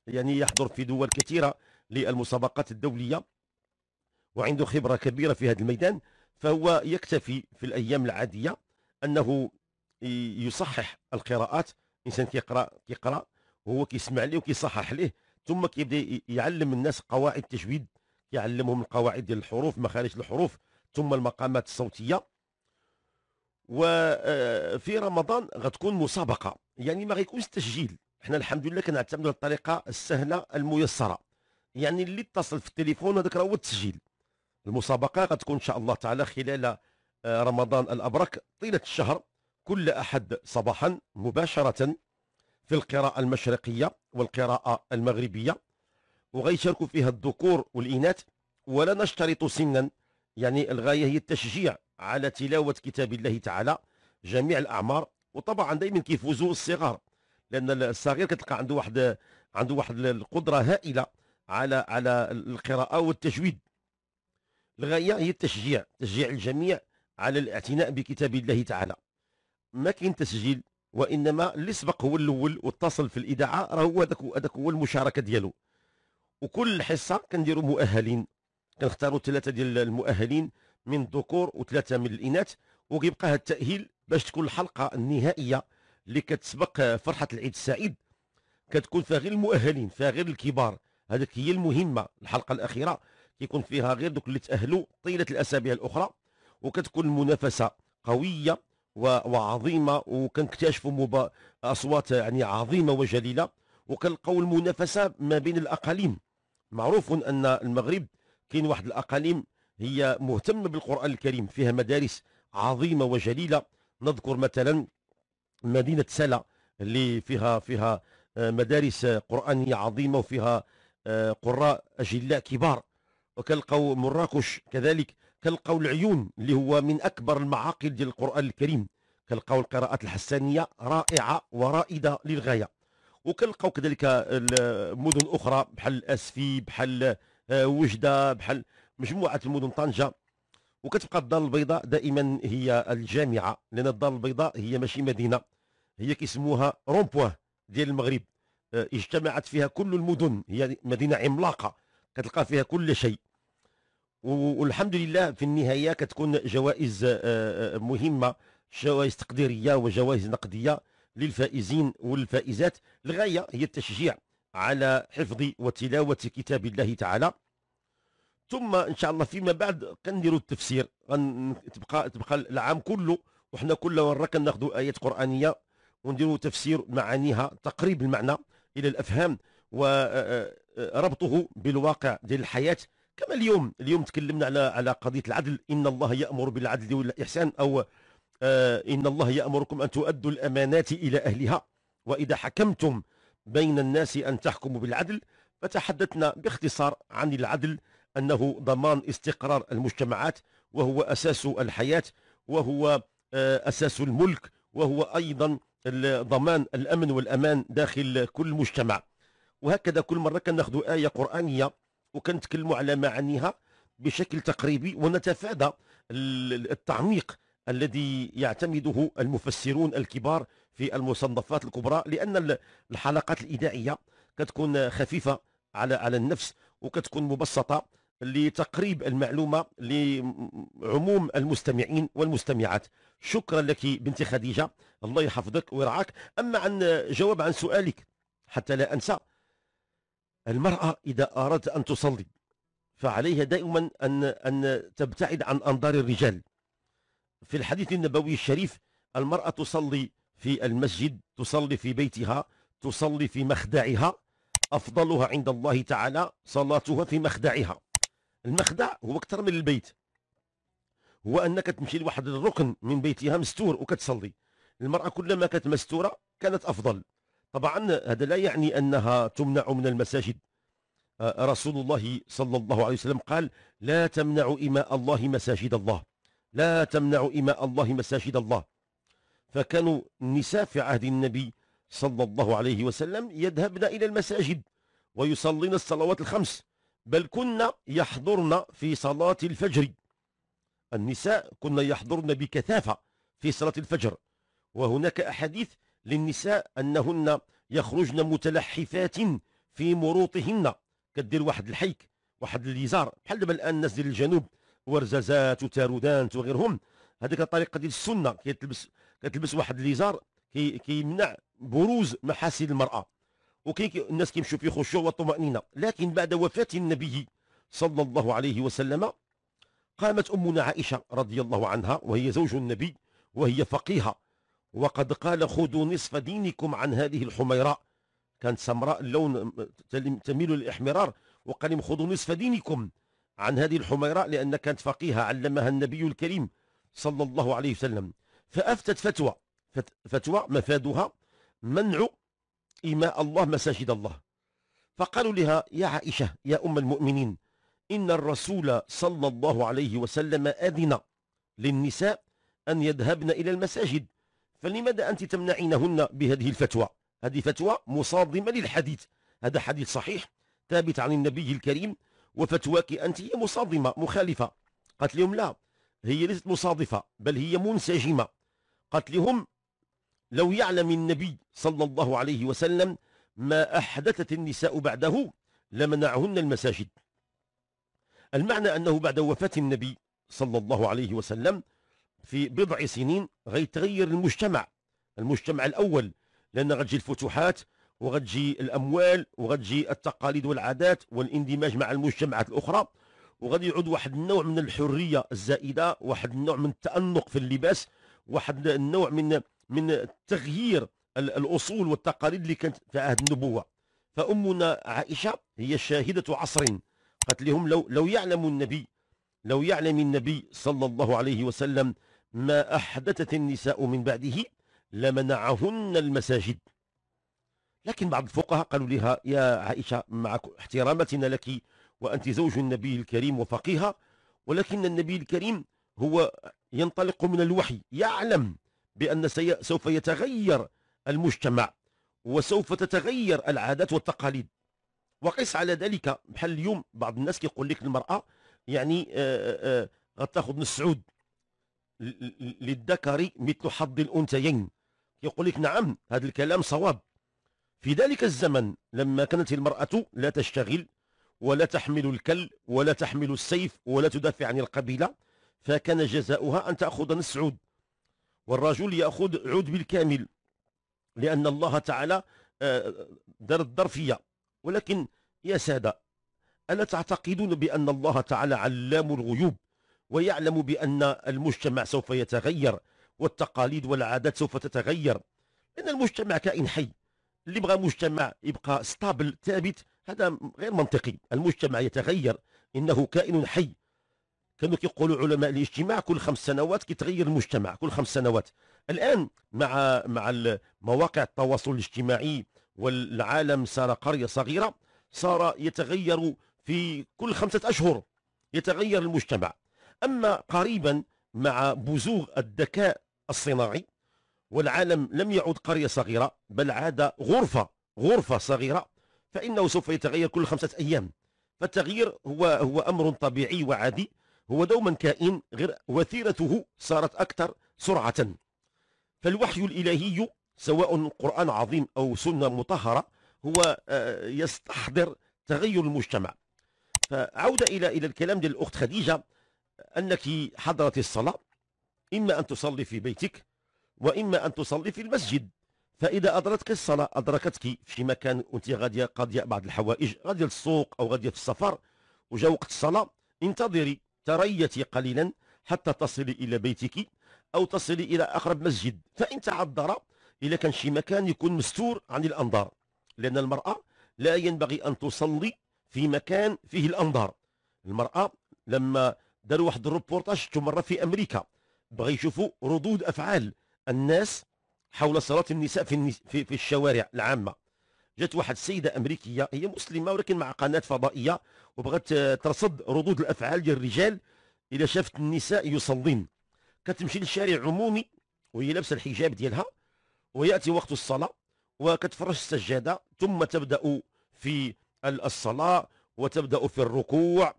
يعني يحضر في دول كثيرة للمسابقات الدولية وعنده خبرة كبيرة في هذا الميدان فهو يكتفي في الأيام العادية أنه يصحح القراءات إنسان كيقرأ كيقرأ وهو كيسمع ليه وكيصحح ليه ثم كيبدا يعلم الناس قواعد التجويد يعلمهم القواعد ديال الحروف مخارج الحروف ثم المقامات الصوتيه وفي آه، رمضان غتكون مسابقه يعني ما غيكونش تسجيل حنا الحمد لله كنعتمدوا الطريقه السهله الميسره يعني اللي اتصل في التليفون هذاك راه هو التسجيل المسابقه غتكون ان شاء الله تعالى خلال آه، رمضان الابرك طيله الشهر كل احد صباحا مباشره في القراءه المشرقيه والقراءه المغربيه وغيشاركوا فيها الذكور والاناث ولا نشترط سنا يعني الغايه هي التشجيع على تلاوه كتاب الله تعالى جميع الاعمار وطبعا دائما كيفوزوا الصغار لان الصغير كتلقى عنده واحد عنده واحد القدره هائله على على القراءه والتجويد الغايه هي التشجيع تشجيع الجميع على الاعتناء بكتاب الله تعالى ما كاين تسجيل وانما اللي سبق هو الاول واتصل في الاذاعه راه هو هذاك هذاك هو المشاركه ديالو وكل حصه كنديروا مؤهلين كنختاروا ثلاثه ديال المؤهلين من الذكور وثلاثه من الاناث وكيبقى التاهيل باش تكون الحلقه النهائيه اللي كتسبق فرحه العيد السعيد كتكون فيها غير المؤهلين فيها غير الكبار هذيك هي المهمه الحلقه الاخيره كيكون فيها غير دوك اللي تاهلوا طيله الاسابيع الاخرى وكتكون المنافسه قويه وعظيمه وكنكتشفوا مبا... اصوات يعني عظيمه وجليله وكنلقاو المنافسه ما بين الاقاليم معروف ان المغرب كاين واحد الاقاليم هي مهتمه بالقران الكريم فيها مدارس عظيمه وجليله نذكر مثلا مدينه سلا اللي فيها فيها آه، مدارس قرانيه عظيمه وفيها آه، قراء اجلاء كبار وكنلقاو مراكش كذلك كنلقاو العيون اللي هو من أكبر المعاقل ديال القرآن الكريم كنلقاو القراءات الحسانية رائعة ورائدة للغاية وكنلقاو كذلك مدن أخرى بحال أسفي بحال آه، وجدة بحال مجموعة المدن طنجة وكتبقى الدار البيضاء دائما هي الجامعة لأن الدار البيضاء هي ماشي مدينة هي كيسموها رومبوا ديال المغرب آه، اجتمعت فيها كل المدن هي مدينة عملاقة كتلقى فيها كل شيء والحمد لله في النهايه كتكون جوائز آه، آه، مهمه جوائز تقديريه وجوائز نقديه للفائزين والفائزات الغايه هي التشجيع على حفظ وتلاوه كتاب الله تعالى ثم ان شاء الله فيما بعد كنديروا التفسير تبقى تبقى العام كله وحنا كل مره كناخذوا ايات قرانيه ونديروا تفسير معانيها تقريب المعنى الى الافهام و آه، ربطه بالواقع ديال الحياه كما اليوم اليوم تكلمنا على على قضيه العدل ان الله يامر بالعدل والاحسان او آه، ان الله يامركم ان تؤدوا الامانات الى اهلها واذا حكمتم بين الناس ان تحكموا بالعدل فتحدثنا باختصار عن العدل انه ضمان استقرار المجتمعات وهو اساس الحياه وهو آه، اساس الملك وهو ايضا ضمان الامن والامان داخل كل مجتمع وهكذا كل مرة كناخذوا آية قرآنية وكنتكلموا على معانيها بشكل تقريبي ونتفادى التعميق الذي يعتمده المفسرون الكبار في المصنفات الكبرى لأن الحلقات الإذاعية كتكون خفيفة على على النفس وكتكون مبسطة لتقريب المعلومة لعموم المستمعين والمستمعات شكرا لك بنت خديجة الله يحفظك ويرعاك أما عن جواب عن سؤالك حتى لا أنسى المرأة إذا أرادت أن تصلي فعليها دائما أن, أن تبتعد عن أنظار الرجال في الحديث النبوي الشريف المرأة تصلي في المسجد تصلي في بيتها تصلي في مخدعها أفضلها عند الله تعالى صلاتها في مخدعها المخدع هو أكثر من البيت هو أنك تمشي لواحد الركن من بيتها مستور وكتصلي المرأة كلما كانت مستورة كانت أفضل طبعا هذا لا يعني أنها تمنع من المساجد آه، رسول الله صلى الله عليه وسلم قال لا تمنع إماء الله مساجد الله لا تمنع إماء الله مساجد الله فكانوا النساء في عهد النبي صلى الله عليه وسلم يذهبن إلى المساجد ويصلين الصلوات الخمس بل كنا يحضرن في صلاة الفجر النساء كنا يحضرن بكثافة في صلاة الفجر وهناك أحاديث للنساء أنهن يخرجن متلحفات في مروطهن كدير واحد الحيك واحد الليزار بحال دابا الان الناس ديال الجنوب ورزازات وتارودانت وغيرهم هذيك الطريقه ديال السنه كتلبس كتلبس واحد الليزار كي كيمنع بروز محاسن المراه وكاين الناس كيمشيو في خشوع وطمانينه لكن بعد وفاه النبي صلى الله عليه وسلم قامت امنا عائشه رضي الله عنها وهي زوج النبي وهي فقيهه وقد قال خذوا نصف دينكم عن هذه الحميراء كانت سمراء اللون تميل للإحمرار وقال لهم خذوا نصف دينكم عن هذه الحميراء لأن كانت فقيهة علمها النبي الكريم صلى الله عليه وسلم فأفتت فتوى فتوى مفادها منع إيماء الله مساجد الله فقالوا لها يا عائشة يا أم المؤمنين إن الرسول صلى الله عليه وسلم أذن للنساء أن يذهبن إلى المساجد فلماذا أنت تمنعينهن بهذه الفتوى هذه فتوى مصادمة للحديث هذا حديث صحيح ثابت عن النبي الكريم وفتواك أنت هي مصادمة مخالفة قالت لهم لا هي ليست مصادفة بل هي منسجمة قالت لهم لو يعلم النبي صلى الله عليه وسلم ما أحدثت النساء بعده لمنعهن المساجد المعنى أنه بعد وفاة النبي صلى الله عليه وسلم في بضع سنين غيتغير المجتمع المجتمع الاول لان غتجي الفتوحات وغتجي الاموال وغتجي التقاليد والعادات والاندماج مع المجتمعات الاخرى وغادي يعود واحد النوع من الحريه الزائده واحد النوع من التانق في اللباس واحد النوع من من تغيير الاصول والتقاليد اللي كانت في عهد النبوه فامنا عائشه هي شاهده عصر قالت لهم لو لو يعلم النبي لو يعلم النبي صلى الله عليه وسلم ما أحدثت النساء من بعده لمنعهن المساجد لكن بعض الفقهاء قالوا لها يا عائشة مع احترامتنا لك وأنت زوج النبي الكريم وفقيها ولكن النبي الكريم هو ينطلق من الوحي يعلم بأن سوف يتغير المجتمع وسوف تتغير العادات والتقاليد وقس على ذلك بحال اليوم بعض الناس كيقول لك المرأة يعني آه، آه، آه، غتاخذ نص سعود للذكر مثل حظ الأنثيين يقول لك نعم هذا الكلام صواب في ذلك الزمن لما كانت المرأة لا تشتغل ولا تحمل الكل ولا تحمل السيف ولا تدافع عن القبيلة فكان جزاؤها أن تأخذ نصف عود والرجل يأخذ عود بالكامل لأن الله تعالى آه، دار الظرفية ولكن يا سادة ألا تعتقدون بأن الله تعالى علام الغيوب ويعلم بأن المجتمع سوف يتغير والتقاليد والعادات سوف تتغير إن المجتمع كائن حي اللي بغى مجتمع يبقى ستابل ثابت هذا غير منطقي المجتمع يتغير إنه كائن حي كانوا كيقولوا علماء الاجتماع كل خمس سنوات كيتغير المجتمع كل خمس سنوات الآن مع مع مواقع التواصل الاجتماعي والعالم صار قرية صغيرة صار يتغير في كل خمسة أشهر يتغير المجتمع أما قريبا مع بزوغ الذكاء الصناعي والعالم لم يعد قرية صغيرة بل عاد غرفة غرفة صغيرة فإنه سوف يتغير كل خمسة أيام فالتغيير هو هو أمر طبيعي وعادي هو دوما كائن غير وتيرته صارت أكثر سرعة فالوحي الإلهي سواء قرآن عظيم أو سنة مطهرة هو آه، يستحضر تغير المجتمع فعودة إلى إلى الكلام للأخت خديجة أنك حضرت الصلاة إما أن تصلي في بيتك وإما أن تصلي في المسجد فإذا أدركتك الصلاة أدركتك في مكان وأنت غادية قاضية بعض الحوائج غادية للسوق أو غادية في السفر وجا وقت الصلاة انتظري تريتي قليلا حتى تصلي إلى بيتك أو تصلي إلى أقرب مسجد فإن تعذر إذا كان شي مكان يكون مستور عن الأنظار لأن المرأة لا ينبغي أن تصلي في مكان فيه الأنظار المرأة لما داروا واحد الروبورتاج شفتو مره في امريكا بغا يشوفوا ردود افعال الناس حول صلاه النساء في, النس... في في الشوارع العامه جات واحد السيده امريكيه هي مسلمه ولكن مع قناه فضائيه وبغات ترصد ردود الافعال ديال الرجال اذا شافت النساء يصلين كتمشي للشارع عمومي وهي لابسه الحجاب ديالها وياتي وقت الصلاه وكتفرش السجاده ثم تبدا في الصلاه وتبدا في الركوع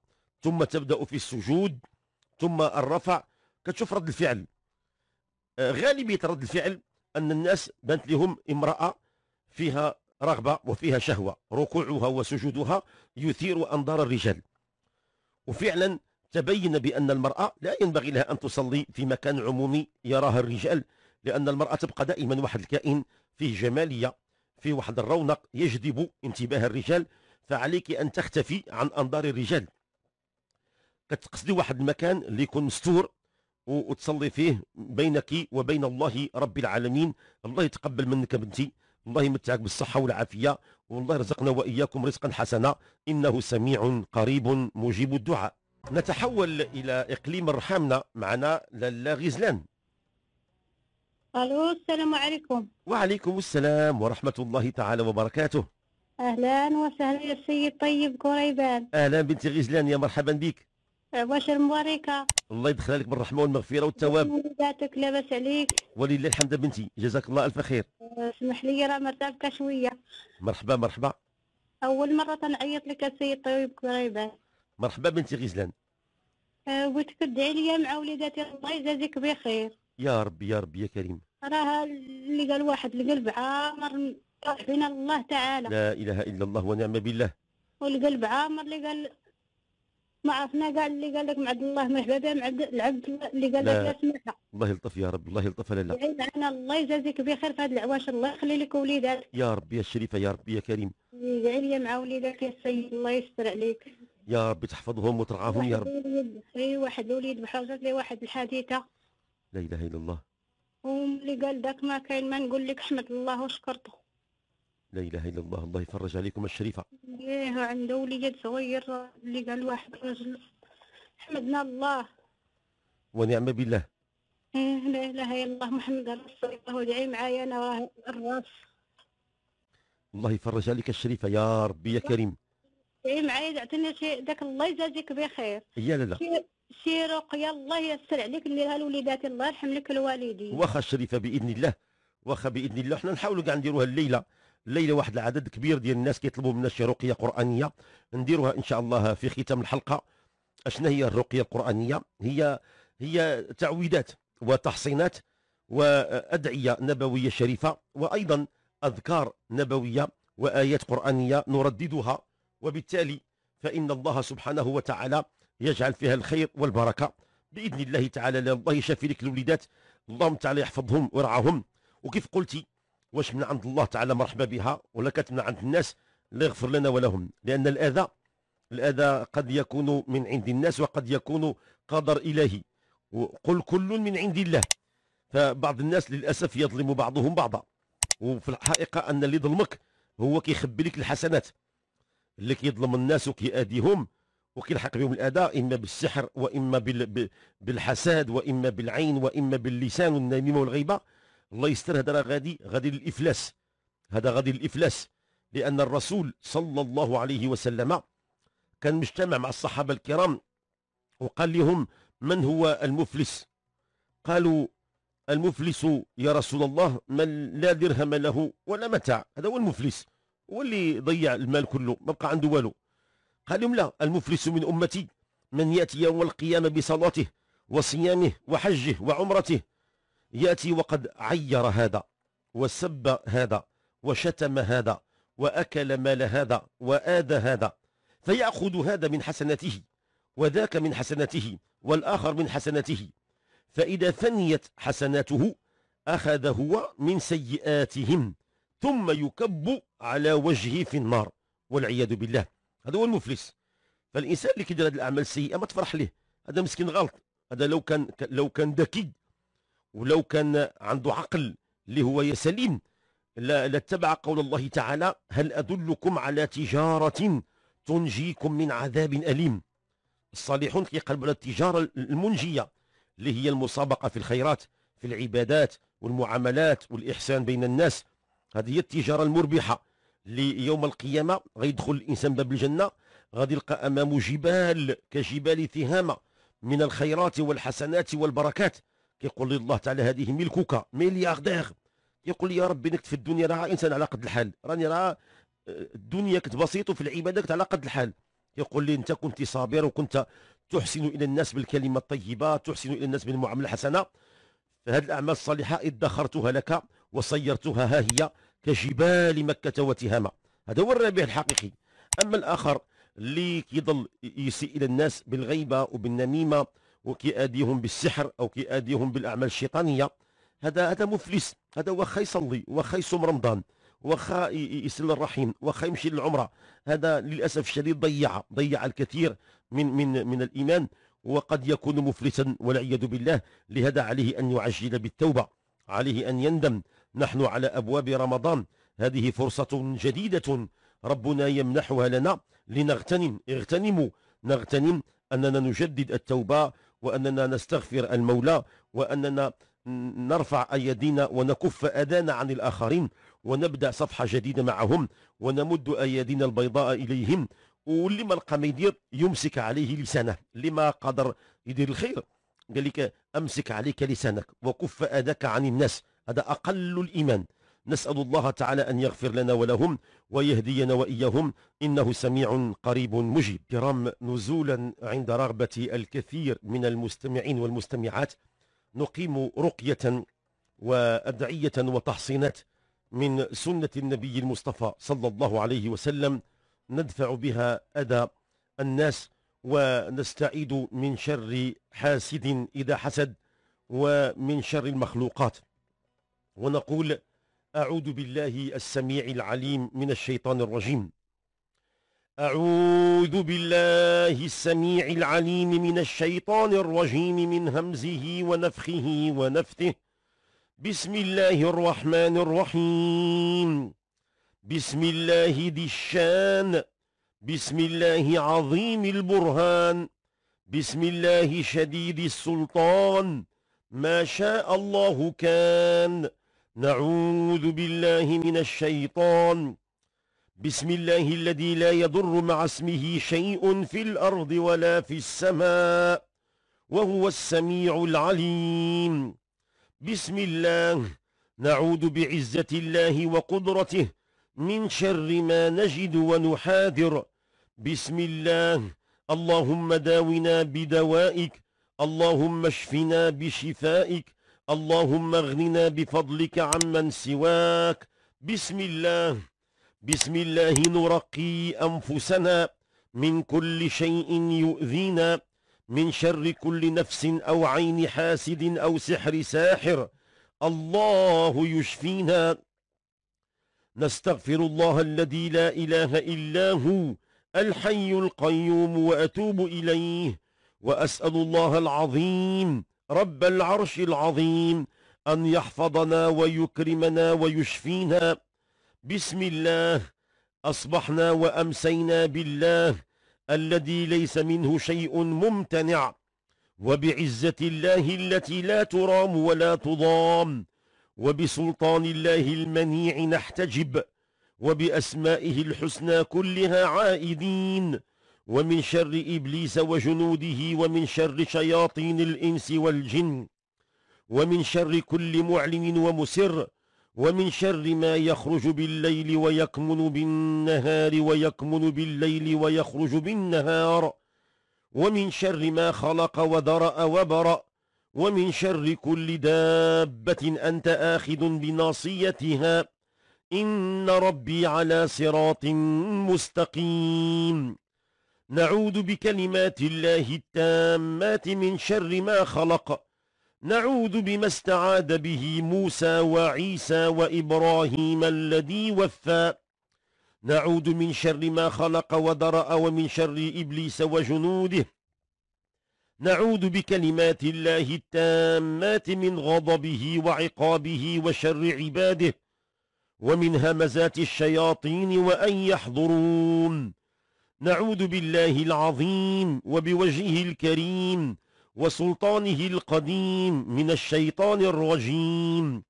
ثم تبدأ في السجود ثم الرفع كتشوف رد الفعل آه، غالبية رد الفعل أن الناس بانت لهم امرأة فيها رغبة وفيها شهوة ركوعها وسجودها يثير أنظار الرجال وفعلا تبين بأن المرأة لا ينبغي لها أن تصلي في مكان عمومي يراها الرجال لأن المرأة تبقى دائما واحد الكائن فيه جمالية فيه واحد الرونق يجذب انتباه الرجال فعليك أن تختفي عن أنظار الرجال كتقصدي واحد المكان اللي يكون مستور وتصلي فيه بينك وبين الله رب العالمين الله يتقبل منك بنتي الله يمتعك بالصحة والعافية والله يرزقنا وإياكم رزقا حسنا إنه سميع قريب مجيب الدعاء نتحول إلى إقليم رحامنا معنا لالا غزلان ألو السلام عليكم وعليكم السلام ورحمة الله تعالى وبركاته أهلا وسهلا يا سيد طيب قريبان أهلا بنتي غزلان يا مرحبا بك واش مباركه الله يدخل لك بالرحمه والمغفره والتواب وليداتك لاباس عليك ولله الحمد بنتي جزاك الله الف خير آه، اسمح لي راه مرتبكه شويه مرحبا مرحبا اول مره تنعيط لك السيد طبيب قريبه مرحبا بنتي غزلان لك آه، تدعي لي مع وليداتي الله يجازيك بخير يا ربي يا ربي يا كريم راه اللي قال واحد القلب عامر بين الله تعالى لا اله الا الله ونعم بالله والقلب عامر اللي قال ما عرفنا قال اللي قال لك معد الله مرحبا بها معد العبد اللي قال لك لا الله يلطف يا رب الله يلطف لنا يعين الله يجازيك بخير في هذه العواش الله يخلي لك وليداتك يا رب يا الشريفة يا رب يا كريم يعين مع وليدك يا سيد الله يستر عليك يا رب تحفظهم وترعاهم يا رب اي واحد وليد بحاجه واحد الحادثه لا اله الا الله وملي قال داك ما كاين ما نقول لك احمد الله وشكرته لا اله الا الله الله يفرج عليكم الشريفه ايه عند وليد صغير اللي قال واحد رجل حمدنا نعم، الله ونعم بالله ايه لا اله الا الله محمد رسول الله ودعي معايا انا الراس الله يفرج عليك الشريفه يا ربي يا كريم دعي إيه، معايا اعطيني شي ذاك الله يجازيك بخير يا لا لا شي, رقيه الله يسر عليك اللي نديرها لوليداتي الله يرحم لك الوالدين واخا الشريفه باذن الله واخا باذن الله حنا نحاولوا كاع نديروها الليله الليله واحد العدد كبير ديال الناس كيطلبوا منا شي رقيه قرانيه نديروها ان شاء الله في ختام الحلقه اشنا هي الرقيه القرانيه هي هي تعويدات وتحصينات وادعيه نبويه شريفه وايضا اذكار نبويه وايات قرانيه نرددها وبالتالي فان الله سبحانه وتعالى يجعل فيها الخير والبركه باذن الله تعالى الله يشافي لك الوليدات اللهم تعالى يحفظهم ويرعاهم وكيف قلتي واش من عند الله تعالى مرحبا بها ولا كانت من عند الناس لا يغفر لنا ولهم لأن الأذى الأذى قد يكون من عند الناس وقد يكون قدر إلهي وقل كل من عند الله فبعض الناس للأسف يظلم بعضهم بعضا وفي الحقيقة أن اللي ظلمك هو كيخبي لك الحسنات اللي كيظلم الناس وكيأذيهم وكيلحق بهم الأذى إما بالسحر وإما بالحساد وإما بالعين وإما باللسان والنميمة والغيبة الله يستر هذا غادي غادي للافلاس هذا غادي للافلاس لان الرسول صلى الله عليه وسلم كان مجتمع مع الصحابه الكرام وقال لهم من هو المفلس قالوا المفلس يا رسول الله من لا درهم له ولا متاع هذا هو المفلس هو اللي ضيع المال كله ما بقى عنده والو قال لهم لا المفلس من امتي من ياتي يوم القيامه بصلاته وصيامه وحجه وعمرته يأتي وقد عير هذا وسب هذا وشتم هذا وأكل مال هذا وآذى هذا فيأخذ هذا من حسناته وذاك من حسناته والآخر من حسناته فإذا ثنيت حسناته أخذ هو من سيئاتهم ثم يكب على وجهه في النار والعياذ بالله هذا هو المفلس فالإنسان اللي كيدير هذه الأعمال السيئة ما تفرح له هذا مسكين غلط هذا لو كان لو كان ذكي ولو كان عنده عقل اللي هو سليم لاتبع قول الله تعالى هل أدلكم على تجارة تنجيكم من عذاب أليم الصالحون كيقلبوا على التجارة المنجية اللي هي المسابقة في الخيرات في العبادات والمعاملات والإحسان بين الناس هذه هي التجارة المربحة ليوم القيامة غيدخل الإنسان باب الجنة غادي يلقى أمامه جبال كجبال ثهامة من الخيرات والحسنات والبركات كيقول لي الله تعالى هذه ملكك ملياردير كيقول لي يا ربي انك في الدنيا راه انسان على قد الحال راني راه آه، الدنيا كنت بسيط وفي العباده كنت على قد الحال يقول لي انت كنت صابر وكنت تحسن الى الناس بالكلمه الطيبه تحسن الى الناس بالمعامله الحسنه فهذه الاعمال الصالحه ادخرتها لك وصيرتها ها هي كجبال مكه وتهامه هذا هو الربيع الحقيقي اما الاخر اللي كيضل يسيء الى الناس بالغيبه وبالنميمه وكياديهم بالسحر او كياديهم بالاعمال الشيطانيه هذا هذا مفلس هذا واخا يصلي واخا يصوم رمضان واخا يسل الرحيم واخا يمشي للعمره هذا للاسف الشديد ضيع ضيع الكثير من من من الايمان وقد يكون مفلسا والعياذ بالله لهذا عليه ان يعجل بالتوبه عليه ان يندم نحن على ابواب رمضان هذه فرصه جديده ربنا يمنحها لنا لنغتنم اغتنموا نغتنم اننا نجدد التوبه وأننا نستغفر المولى وأننا نرفع أيدينا ونكف أذانا عن الآخرين ونبدأ صفحة جديدة معهم ونمد أيدينا البيضاء إليهم واللي ما لقى ما يدير يمسك عليه لسانه لما قدر يدير الخير قال لك أمسك عليك لسانك وكف أذاك عن الناس هذا أقل الإيمان نسأل الله تعالى أن يغفر لنا ولهم ويهدينا وإياهم إنه سميع قريب مجيب كرام نزولا عند رغبة الكثير من المستمعين والمستمعات نقيم رقية وأدعية وتحصينات من سنة النبي المصطفى صلى الله عليه وسلم ندفع بها أذى الناس ونستعيد من شر حاسد إذا حسد ومن شر المخلوقات ونقول أعوذ بالله السميع العليم من الشيطان الرجيم أعوذ بالله السميع العليم من الشيطان الرجيم من همزه ونفخه ونفته بسم الله الرحمن الرحيم بسم الله ذي الشان بسم الله عظيم البرهان بسم الله شديد السلطان ما شاء الله كان نعوذ بالله من الشيطان بسم الله الذي لا يضر مع اسمه شيء في الأرض ولا في السماء وهو السميع العليم بسم الله نعوذ بعزة الله وقدرته من شر ما نجد ونحاذر بسم الله اللهم داونا بدوائك اللهم اشفنا بشفائك اللهم اغننا بفضلك عمن سواك بسم الله بسم الله نرقي أنفسنا من كل شيء يؤذينا من شر كل نفس أو عين حاسد أو سحر ساحر الله يشفينا نستغفر الله الذي لا إله إلا هو الحي القيوم وأتوب إليه وأسأل الله العظيم رب العرش العظيم أن يحفظنا ويكرمنا ويشفينا بسم الله أصبحنا وأمسينا بالله الذي ليس منه شيء ممتنع وبعزة الله التي لا ترام ولا تضام وبسلطان الله المنيع نحتجب وبأسمائه الحسنى كلها عائدين ومن شر إبليس وجنوده ومن شر شياطين الإنس والجن ومن شر كل معلن ومسر ومن شر ما يخرج بالليل ويكمن بالنهار ويكمن بالليل ويخرج بالنهار ومن شر ما خلق ودرأ وبرأ ومن شر كل دابة أنت آخذ بناصيتها إن ربي على صراط مستقيم نعوذ بكلمات الله التامات من شر ما خلق نعوذ بما استعاد به موسى وعيسى وإبراهيم الذي وفى نعوذ من شر ما خلق وذرأ ومن شر إبليس وجنوده نعوذ بكلمات الله التامات من غضبه وعقابه وشر عباده ومن همزات الشياطين وأن يحضرون نعوذ بالله العظيم وبوجهه الكريم وسلطانه القديم من الشيطان الرجيم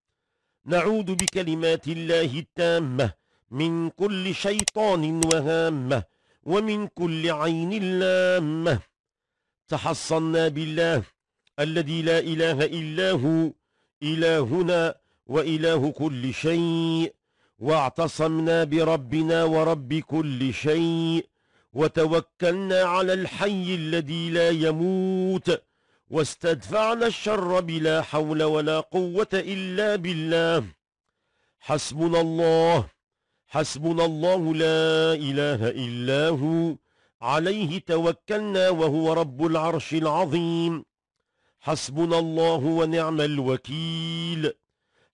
نعوذ بكلمات الله التامة من كل شيطان وهامة ومن كل عين لامة تحصنا بالله الذي لا إله إلا هو إلهنا وإله كل شيء واعتصمنا بربنا ورب كل شيء وتوكلنا على الحي الذي لا يموت واستدفعنا الشر بلا حول ولا قوة إلا بالله حسبنا الله حسبنا الله لا إله إلا هو عليه توكلنا وهو رب العرش العظيم حسبنا الله ونعم الوكيل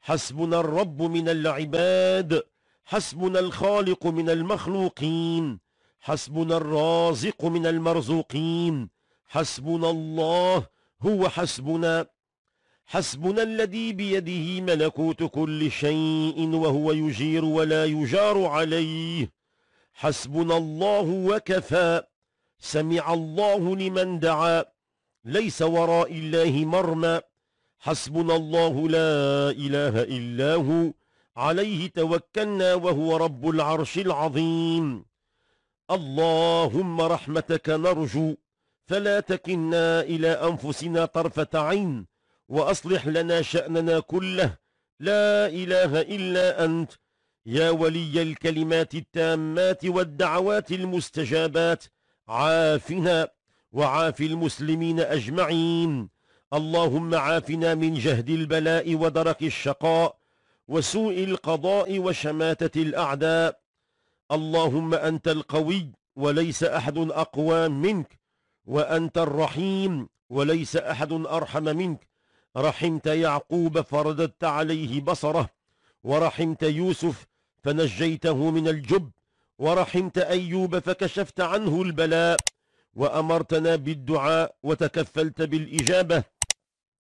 حسبنا الرب من العباد حسبنا الخالق من المخلوقين حسبنا الرازق من المرزوقين حسبنا الله هو حسبنا حسبنا الذي بيده ملكوت كل شيء وهو يجير ولا يجار عليه حسبنا الله وكفى سمع الله لمن دعا ليس وراء الله مرمى حسبنا الله لا إله إلا هو عليه توكلنا وهو رب العرش العظيم اللهم رحمتك نرجو فلا تكلنا إلى أنفسنا طرفة عين وأصلح لنا شأننا كله لا إله إلا أنت يا ولي الكلمات التامات والدعوات المستجابات عافنا وعاف المسلمين أجمعين اللهم عافنا من جهد البلاء ودرك الشقاء وسوء القضاء وشماتة الأعداء اللهم أنت القوي وليس أحد أقوى منك وأنت الرحيم وليس أحد أرحم منك رحمت يعقوب فرددت عليه بصره ورحمت يوسف فنجيته من الجب ورحمت أيوب فكشفت عنه البلاء وأمرتنا بالدعاء وتكفلت بالإجابة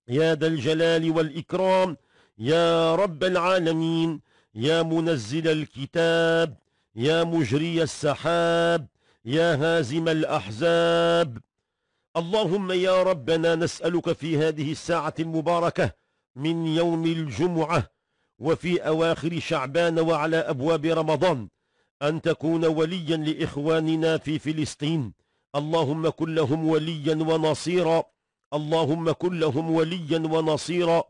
يا ذا الجلال والإكرام يا رب العالمين يا منزل الكتاب يا مجري السحاب يا هازم الأحزاب اللهم يا ربنا نسألك في هذه الساعة المباركة من يوم الجمعة وفي أواخر شعبان وعلى أبواب رمضان أن تكون وليا لإخواننا في فلسطين اللهم كن لهم وليا ونصيرا اللهم كن لهم وليا ونصيرا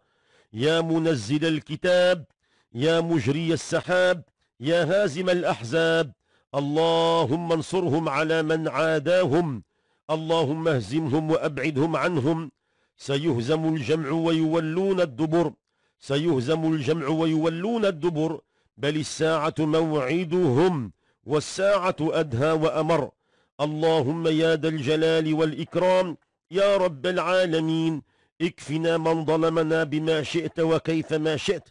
يا منزل الكتاب يا مجري السحاب يا هازم الأحزاب اللهم انصرهم على من عاداهم اللهم اهزمهم وأبعدهم عنهم سيهزم الجمع ويولون الدبر سيهزم الجمع ويولون الدبر بل الساعة موعدهم والساعة أدهى وأمر اللهم يا ذا الجلال والإكرام يا رب العالمين اكفنا من ظلمنا بما شئت وكيف ما شئت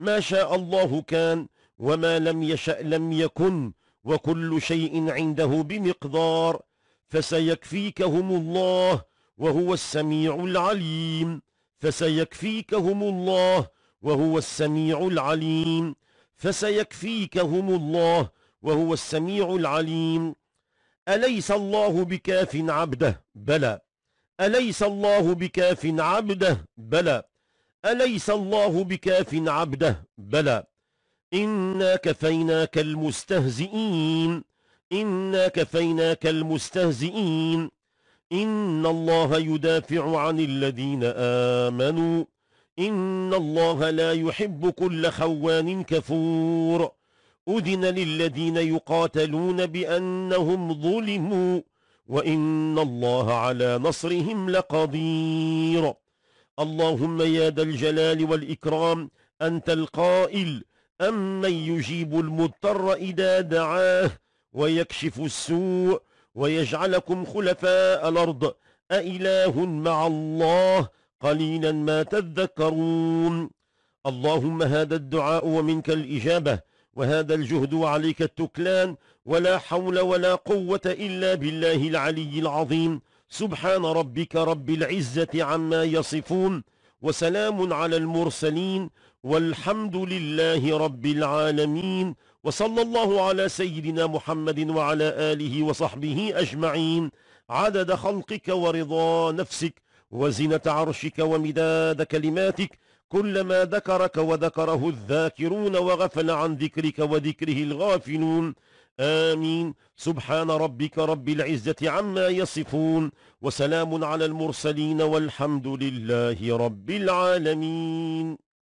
ما شاء الله كان وما لم يشأ لم يكن وكل شيء عنده بمقدار فسيكفيكهم الله وهو السميع العليم فسيكفيكهم الله وهو السميع العليم فسيكفيكهم الله وهو السميع العليم أليس الله بكاف عبده بلى أليس الله بكاف عبده بلى أليس الله بكاف عبده بلى إنا كفيناك المستهزئين إنا كفيناك المستهزئين إن الله يدافع عن الذين آمنوا إن الله لا يحب كل خوان كفور أذن للذين يقاتلون بأنهم ظلموا وإن الله على نصرهم لقدير اللهم يا ذا الجلال والإكرام أنت القائل أمن يجيب المضطر إذا دعاه ويكشف السوء ويجعلكم خلفاء الأرض أإله مع الله قليلا ما تذكرون اللهم هذا الدعاء ومنك الإجابة وهذا الجهد وعليك التكلان ولا حول ولا قوة إلا بالله العلي العظيم سبحان ربك رب العزة عما يصفون وسلام على المرسلين والحمد لله رب العالمين وصلى الله على سيدنا محمد وعلى آله وصحبه أجمعين عدد خلقك ورضا نفسك وزنة عرشك ومداد كلماتك كلما ذكرك وذكره الذاكرون وغفل عن ذكرك وذكره الغافلون آمين سبحان ربك رب العزة عما يصفون وسلام على المرسلين والحمد لله رب العالمين